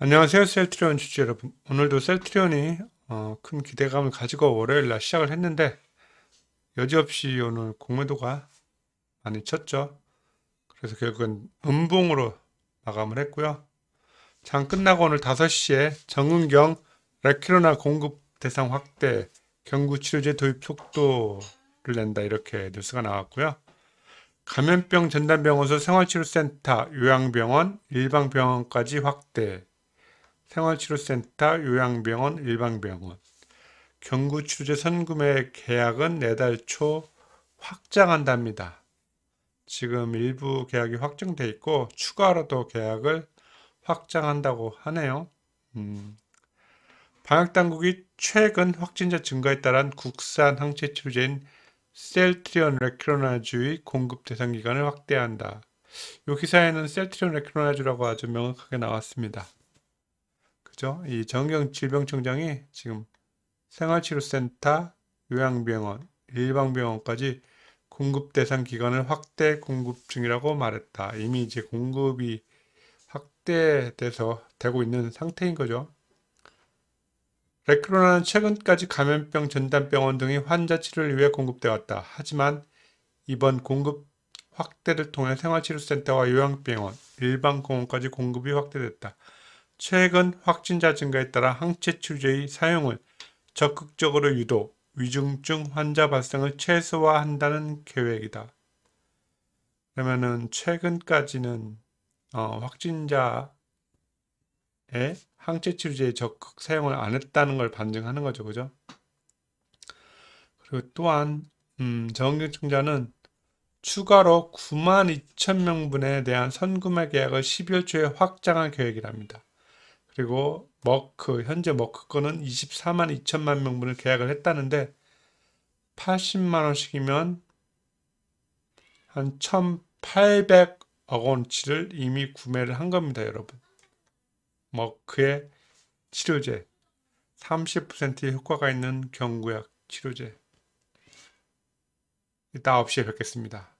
안녕하세요 셀트리온 주주 여러분 오늘도 셀트리온이 어, 큰 기대감을 가지고 월요일날 시작을 했는데 여지없이 오늘 공매도가 많이 쳤죠 그래서 결국은 음봉으로 마감을 했고요 장 끝나고 오늘 5시에 정은경 레키로나 공급 대상 확대 경구치료제 도입 속도를 낸다 이렇게 뉴스가 나왔고요 감염병 전담병원소 생활치료센터 요양병원 일반병원까지 확대 생활치료센터, 요양병원, 일반병원. 경구치료제 선구매 계약은 내달 초 확장한답니다. 지금 일부 계약이 확정돼 있고 추가로도 계약을 확장한다고 하네요. 음. 방역당국이 최근 확진자 증가에 따른 국산 항체 치료제인 셀트리온 레크로나주의 공급 대상 기간을 확대한다. 이 기사에는 셀트리온 레크로나주라고 아주 명확하게 나왔습니다. 그죠? 이 정경 질병청장이 지금 생활치료센터, 요양병원, 일반병원까지 공급 대상 기관을 확대 공급 중이라고 말했다. 이미 이제 공급이 확대돼서 되고 있는 상태인 거죠. 레크로나는 최근까지 감염병 전담병원 등이 환자 치료를 위해 공급돼 왔다. 하지만 이번 공급 확대를 통해 생활치료센터와 요양병원, 일반공원까지 공급이 확대됐다. 최근 확진자 증가에 따라 항체 치료제의 사용을 적극적으로 유도, 위중증 환자 발생을 최소화한다는 계획이다. 그러면은 최근까지는 어, 확진자의 항체 치료제 적극 사용을 안 했다는 걸 반증하는 거죠, 그죠? 그리고 또한 음, 정경증자는 추가로 9만 2천 명분에 대한 선구매 계약을 1 1초에 확장할 계획이랍니다. 그리고 머크 현재 머크 건은 24만 2천만 명분을 계약을 했다는데 80만 원씩이면 한 1,800억 원치를 이미 구매를 한 겁니다, 여러분. 머크의 치료제 30%의 효과가 있는 경구약 치료제. 이따 9시에 뵙겠습니다.